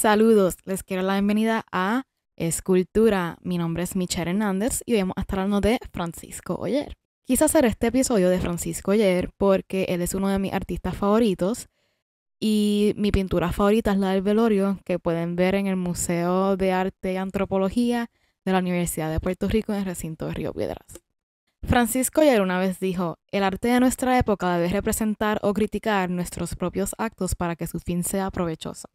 Saludos, les quiero la bienvenida a Escultura. Mi nombre es Michelle Hernández y hoy vamos a estar hablando de Francisco Oyer. Quise hacer este episodio de Francisco Oyer porque él es uno de mis artistas favoritos y mi pintura favorita es la del velorio que pueden ver en el Museo de Arte y Antropología de la Universidad de Puerto Rico en el recinto de Río Piedras. Francisco Oyer una vez dijo, el arte de nuestra época debe representar o criticar nuestros propios actos para que su fin sea provechoso.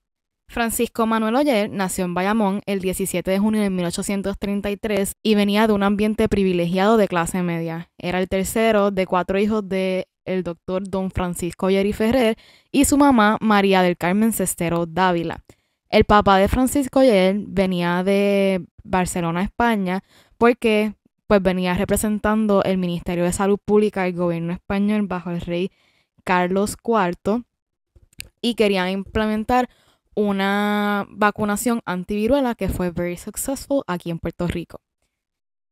Francisco Manuel Oller nació en Bayamón el 17 de junio de 1833 y venía de un ambiente privilegiado de clase media. Era el tercero de cuatro hijos de el doctor don Francisco Oller y Ferrer y su mamá María del Carmen Cestero Dávila. El papá de Francisco Oller venía de Barcelona, España, porque pues venía representando el Ministerio de Salud Pública del gobierno español bajo el rey Carlos IV y querían implementar una vacunación antiviruela que fue very successful aquí en Puerto Rico.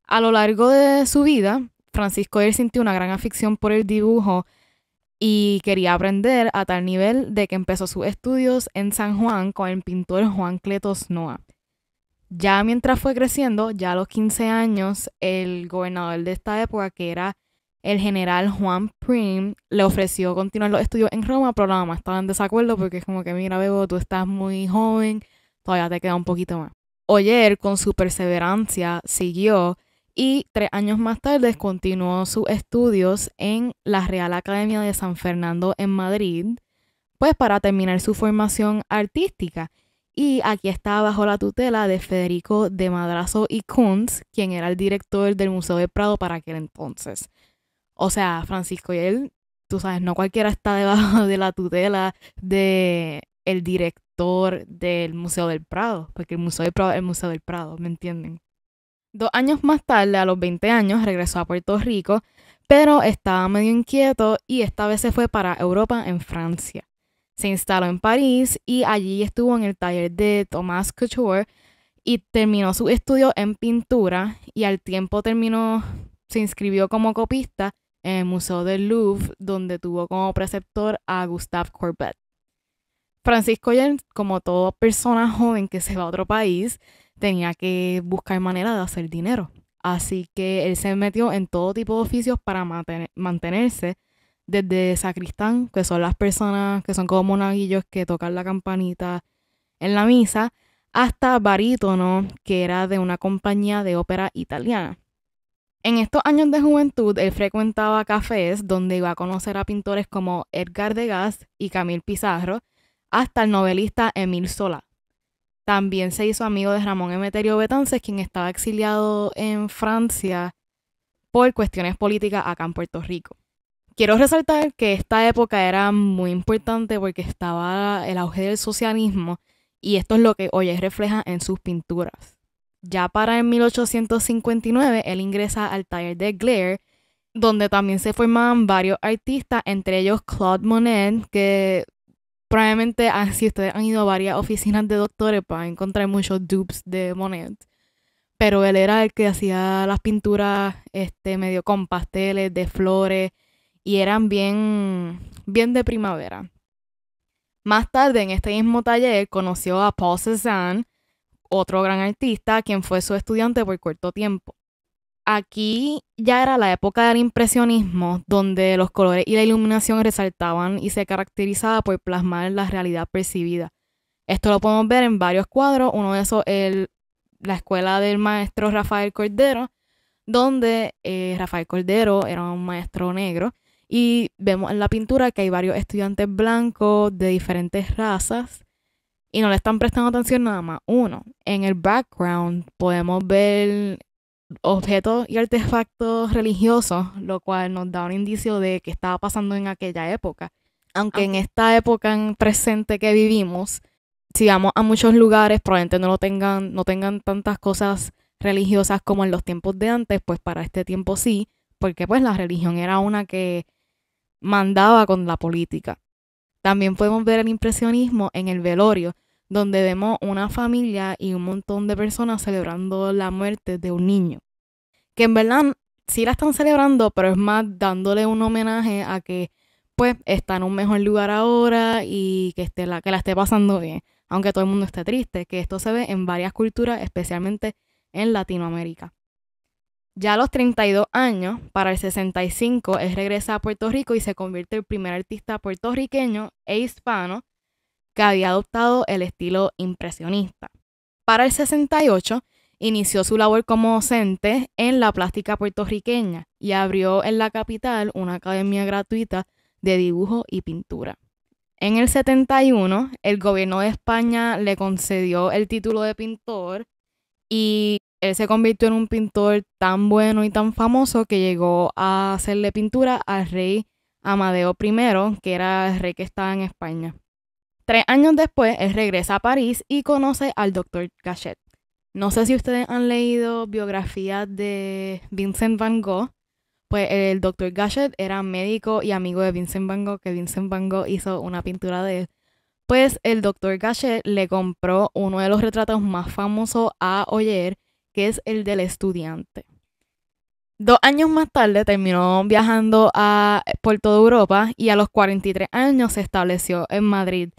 A lo largo de su vida, Francisco él sintió una gran afición por el dibujo y quería aprender a tal nivel de que empezó sus estudios en San Juan con el pintor Juan Cletos Noa. Ya mientras fue creciendo, ya a los 15 años, el gobernador de esta época, que era el general Juan Prim le ofreció continuar los estudios en Roma, pero nada más estaba en desacuerdo porque es como que, mira, Bebo, tú estás muy joven, todavía te queda un poquito más. Oyer, con su perseverancia, siguió y tres años más tarde continuó sus estudios en la Real Academia de San Fernando en Madrid, pues para terminar su formación artística. Y aquí estaba bajo la tutela de Federico de Madrazo y Kunz, quien era el director del Museo del Prado para aquel entonces. O sea, Francisco y él, tú sabes, no cualquiera está debajo de la tutela de el director del Museo del Prado, porque el Museo del Prado es el Museo del Prado, ¿me entienden? Dos años más tarde, a los 20 años, regresó a Puerto Rico, pero estaba medio inquieto y esta vez se fue para Europa en Francia. Se instaló en París y allí estuvo en el taller de Thomas Couture y terminó su estudio en pintura y al tiempo terminó, se inscribió como copista en el Museo del Louvre, donde tuvo como preceptor a Gustave corbett Francisco, como toda persona joven que se va a otro país, tenía que buscar manera de hacer dinero. Así que él se metió en todo tipo de oficios para mantenerse, desde sacristán, que son las personas que son como monaguillos que tocan la campanita en la misa, hasta barítono, que era de una compañía de ópera italiana. En estos años de juventud, él frecuentaba cafés donde iba a conocer a pintores como Edgar Degas y Camille Pizarro, hasta el novelista Emil Solá. También se hizo amigo de Ramón Emeterio Betances, quien estaba exiliado en Francia por cuestiones políticas acá en Puerto Rico. Quiero resaltar que esta época era muy importante porque estaba el auge del socialismo y esto es lo que hoy refleja en sus pinturas. Ya para en 1859 él ingresa al taller de Glare, donde también se formaban varios artistas, entre ellos Claude Monet, que probablemente si ustedes han ido a varias oficinas de doctores para encontrar muchos dupes de Monet. Pero él era el que hacía las pinturas este, medio con pasteles, de flores, y eran bien, bien de primavera. Más tarde, en este mismo taller, conoció a Paul Cézanne, otro gran artista, quien fue su estudiante por corto tiempo. Aquí ya era la época del impresionismo, donde los colores y la iluminación resaltaban y se caracterizaba por plasmar la realidad percibida. Esto lo podemos ver en varios cuadros, uno de esos es la escuela del maestro Rafael Cordero, donde eh, Rafael Cordero era un maestro negro y vemos en la pintura que hay varios estudiantes blancos de diferentes razas y no le están prestando atención nada más. Uno, en el background podemos ver objetos y artefactos religiosos, lo cual nos da un indicio de qué estaba pasando en aquella época. Aunque en esta época presente que vivimos, si vamos a muchos lugares, probablemente no lo tengan, no tengan tantas cosas religiosas como en los tiempos de antes, pues para este tiempo sí, porque pues la religión era una que mandaba con la política. También podemos ver el impresionismo en el velorio, donde vemos una familia y un montón de personas celebrando la muerte de un niño. Que en verdad sí la están celebrando, pero es más dándole un homenaje a que pues está en un mejor lugar ahora y que, esté la, que la esté pasando bien, aunque todo el mundo esté triste, que esto se ve en varias culturas, especialmente en Latinoamérica. Ya a los 32 años, para el 65, él regresa a Puerto Rico y se convierte en el primer artista puertorriqueño e hispano que había adoptado el estilo impresionista. Para el 68, inició su labor como docente en la plástica puertorriqueña y abrió en la capital una academia gratuita de dibujo y pintura. En el 71, el gobierno de España le concedió el título de pintor y él se convirtió en un pintor tan bueno y tan famoso que llegó a hacerle pintura al rey Amadeo I, que era el rey que estaba en España. Tres años después, él regresa a París y conoce al doctor Gachet. No sé si ustedes han leído biografías de Vincent Van Gogh. Pues el doctor Gachet era médico y amigo de Vincent Van Gogh, que Vincent Van Gogh hizo una pintura de él. Pues el doctor Gachet le compró uno de los retratos más famosos a Oyer, que es el del estudiante. Dos años más tarde terminó viajando a, por toda Europa y a los 43 años se estableció en Madrid,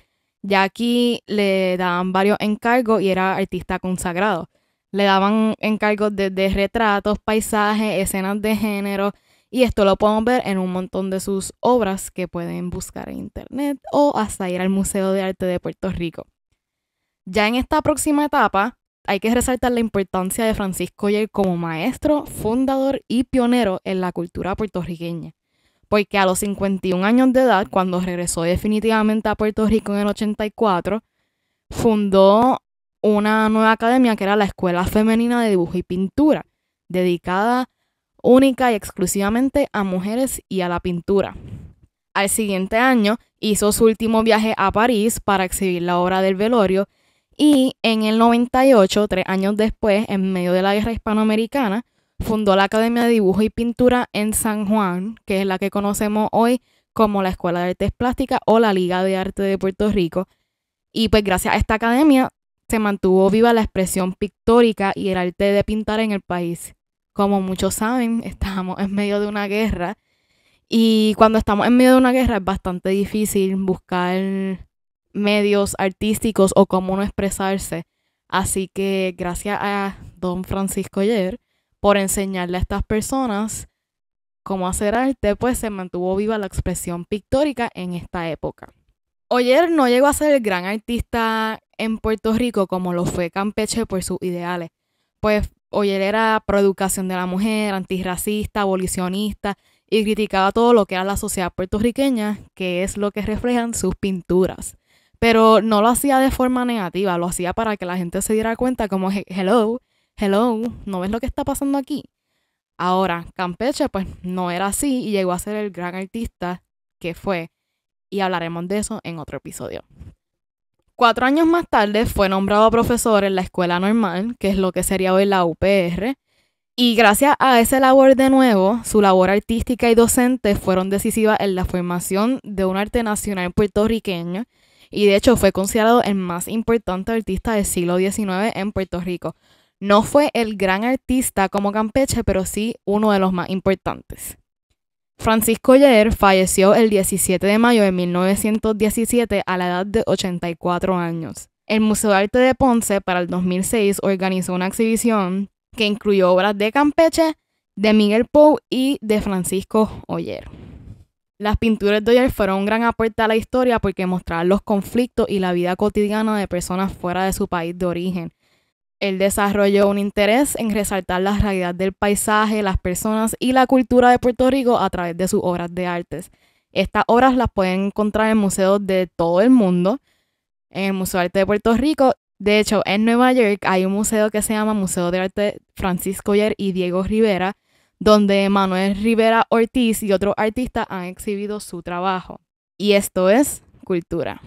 ya aquí le daban varios encargos y era artista consagrado. Le daban encargos de retratos, paisajes, escenas de género. Y esto lo podemos ver en un montón de sus obras que pueden buscar en internet o hasta ir al Museo de Arte de Puerto Rico. Ya en esta próxima etapa, hay que resaltar la importancia de Francisco y como maestro, fundador y pionero en la cultura puertorriqueña porque a los 51 años de edad, cuando regresó definitivamente a Puerto Rico en el 84, fundó una nueva academia que era la Escuela Femenina de Dibujo y Pintura, dedicada única y exclusivamente a mujeres y a la pintura. Al siguiente año hizo su último viaje a París para exhibir la obra del velorio y en el 98, tres años después, en medio de la guerra hispanoamericana, fundó la Academia de Dibujo y Pintura en San Juan, que es la que conocemos hoy como la Escuela de Artes Plásticas o la Liga de Arte de Puerto Rico. Y pues gracias a esta academia se mantuvo viva la expresión pictórica y el arte de pintar en el país. Como muchos saben, estamos en medio de una guerra y cuando estamos en medio de una guerra es bastante difícil buscar medios artísticos o cómo no expresarse. Así que gracias a don Francisco Yer, por enseñarle a estas personas cómo hacer arte, pues se mantuvo viva la expresión pictórica en esta época. Oyer no llegó a ser el gran artista en Puerto Rico como lo fue Campeche por sus ideales, pues Oyer era proeducación de la mujer, antirracista, abolicionista y criticaba todo lo que era la sociedad puertorriqueña, que es lo que reflejan sus pinturas. Pero no lo hacía de forma negativa, lo hacía para que la gente se diera cuenta como, hello, hello, ¿no ves lo que está pasando aquí? Ahora, Campeche pues no era así y llegó a ser el gran artista que fue y hablaremos de eso en otro episodio. Cuatro años más tarde fue nombrado profesor en la escuela normal, que es lo que sería hoy la UPR, y gracias a esa labor de nuevo, su labor artística y docente fueron decisivas en la formación de un arte nacional puertorriqueño, y de hecho fue considerado el más importante artista del siglo XIX en Puerto Rico. No fue el gran artista como Campeche, pero sí uno de los más importantes. Francisco Yer falleció el 17 de mayo de 1917 a la edad de 84 años. El Museo de Arte de Ponce para el 2006 organizó una exhibición que incluyó obras de Campeche, de Miguel Pou y de Francisco Oyer. Las pinturas de Oyer fueron un gran aporte a la historia porque mostraban los conflictos y la vida cotidiana de personas fuera de su país de origen, él desarrolló un interés en resaltar la realidad del paisaje, las personas y la cultura de Puerto Rico a través de sus obras de artes. Estas obras las pueden encontrar en museos de todo el mundo, en el Museo de Arte de Puerto Rico. De hecho, en Nueva York hay un museo que se llama Museo de Arte Francisco Yer y Diego Rivera, donde Manuel Rivera Ortiz y otros artistas han exhibido su trabajo. Y esto es cultura.